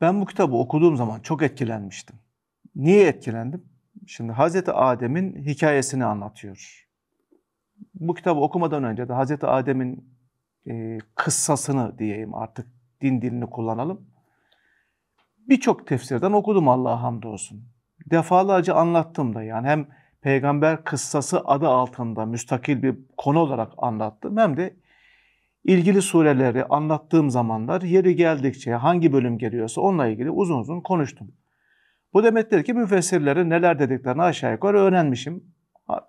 Ben bu kitabı okuduğum zaman çok etkilenmiştim. Niye etkilendim? Şimdi Hazreti Adem'in hikayesini anlatıyor. Bu kitabı okumadan önce de Hazreti Adem'in e, kıssasını diyeyim artık din dilini kullanalım. Birçok tefsirden okudum Allah'a hamdolsun. Defalarca anlattım da yani hem peygamber kıssası adı altında müstakil bir konu olarak anlattım hem de ilgili sureleri anlattığım zamanlar yeri geldikçe hangi bölüm geliyorsa onunla ilgili uzun uzun konuştum. Bu demektir ki müfessirlerin neler dediklerini aşağı yukarı öğrenmişim.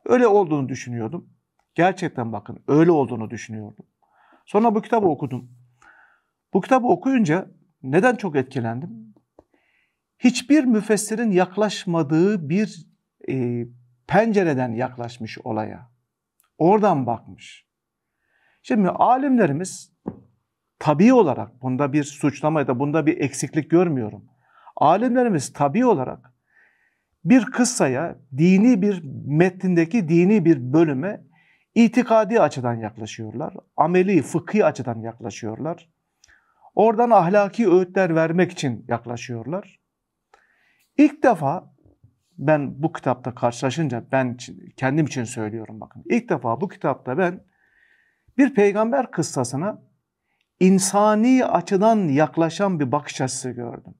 Öyle olduğunu düşünüyordum. Gerçekten bakın öyle olduğunu düşünüyordum. Sonra bu kitabı okudum. Bu kitabı okuyunca neden çok etkilendim? Hiçbir müfessirin yaklaşmadığı bir e, pencereden yaklaşmış olaya. Oradan bakmış. Şimdi alimlerimiz tabi olarak bunda bir suçlama ya da bunda bir eksiklik görmüyorum. Alimlerimiz tabi olarak bir kıssaya, dini bir metnindeki dini bir bölüme itikadi açıdan yaklaşıyorlar. Ameli, fıkhi açıdan yaklaşıyorlar. Oradan ahlaki öğütler vermek için yaklaşıyorlar. İlk defa ben bu kitapta karşılaşınca ben kendim için söylüyorum bakın. İlk defa bu kitapta ben bir peygamber kıssasına insani açıdan yaklaşan bir bakış açısı gördüm.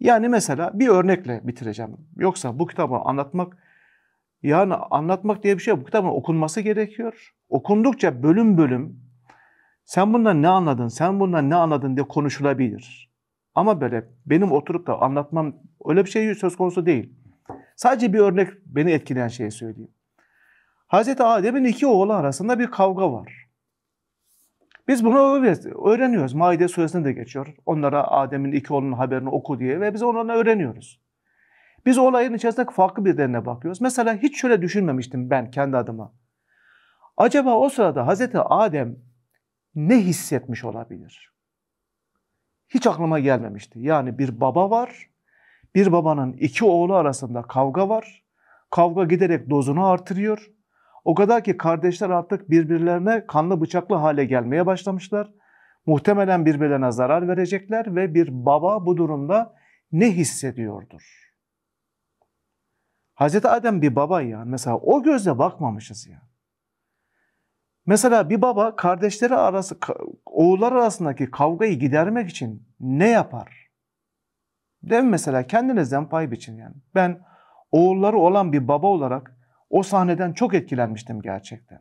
Yani mesela bir örnekle bitireceğim. Yoksa bu kitabı anlatmak yani anlatmak diye bir şey yok. Bu kitabın okunması gerekiyor. Okundukça bölüm bölüm sen bundan ne anladın, sen bundan ne anladın diye konuşulabilir. Ama böyle benim oturup da anlatmam öyle bir şey söz konusu değil. Sadece bir örnek beni etkileyen şeyi söyleyeyim. Hazreti Adem'in iki oğlu arasında bir kavga var. Biz bunu öğreniyoruz. Maide suresinde de geçiyor. Onlara Adem'in iki oğlunun haberini oku diye ve biz onları öğreniyoruz. Biz olayın içerisinde farklı bir birilerine bakıyoruz. Mesela hiç şöyle düşünmemiştim ben kendi adıma. Acaba o sırada Hazreti Adem ne hissetmiş olabilir? Hiç aklıma gelmemişti. Yani bir baba var, bir babanın iki oğlu arasında kavga var. Kavga giderek dozunu artırıyor. O kadar ki kardeşler artık birbirlerine kanlı bıçaklı hale gelmeye başlamışlar. Muhtemelen birbirlerine zarar verecekler ve bir baba bu durumda ne hissediyordur? Hazreti Adem bir baba ya. Mesela o gözle bakmamışız ya. Mesela bir baba kardeşleri arası, oğullar arasındaki kavgayı gidermek için ne yapar? Değil mi mesela? Kendinizden pay biçin yani. Ben oğulları olan bir baba olarak o sahneden çok etkilenmiştim gerçekten.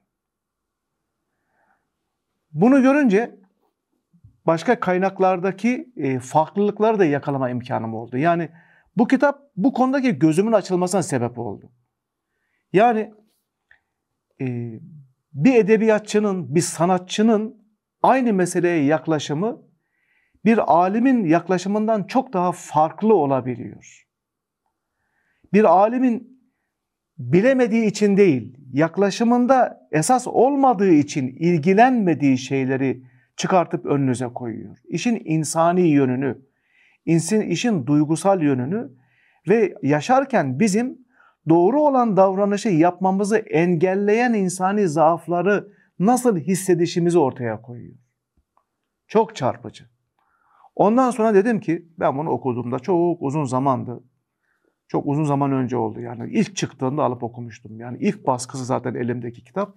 Bunu görünce başka kaynaklardaki e, farklılıkları da yakalama imkanım oldu. Yani bu kitap bu konudaki gözümün açılmasına sebep oldu. Yani e, bir edebiyatçının, bir sanatçının aynı meseleye yaklaşımı bir alimin yaklaşımından çok daha farklı olabiliyor. Bir alimin bilemediği için değil, yaklaşımında esas olmadığı için ilgilenmediği şeyleri çıkartıp önünüze koyuyor. İşin insani yönünü, insin, işin duygusal yönünü ve yaşarken bizim doğru olan davranışı yapmamızı engelleyen insani zaafları nasıl hissedişimizi ortaya koyuyor. Çok çarpıcı. Ondan sonra dedim ki ben bunu okuduğumda çok uzun zamandı. Çok uzun zaman önce oldu yani. ilk çıktığında alıp okumuştum. Yani ilk baskısı zaten elimdeki kitap.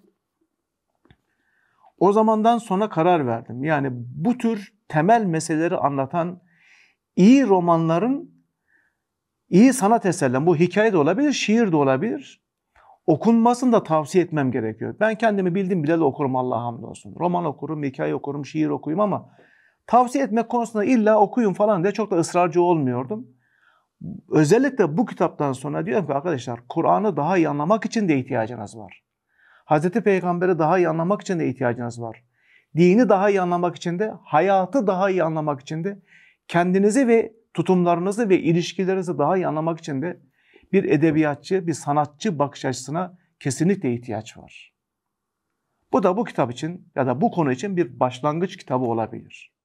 O zamandan sonra karar verdim. Yani bu tür temel meseleleri anlatan iyi romanların iyi sanat eserler, bu hikaye de olabilir, şiir de olabilir. Okunmasını da tavsiye etmem gerekiyor. Ben kendimi bildim bile okurum Allah'a hamdolsun. Roman okurum, hikaye okurum, şiir okuyum ama tavsiye etmek konusunda illa okuyun falan diye çok da ısrarcı olmuyordum özellikle bu kitaptan sonra diyorum ki arkadaşlar Kur'an'ı daha iyi anlamak için de ihtiyacınız var. Hazreti Peygamber'i daha iyi anlamak için de ihtiyacınız var. Dini daha iyi anlamak için de, hayatı daha iyi anlamak için de, kendinizi ve tutumlarınızı ve ilişkilerinizi daha iyi anlamak için de bir edebiyatçı, bir sanatçı bakış açısına kesinlikle ihtiyaç var. Bu da bu kitap için ya da bu konu için bir başlangıç kitabı olabilir.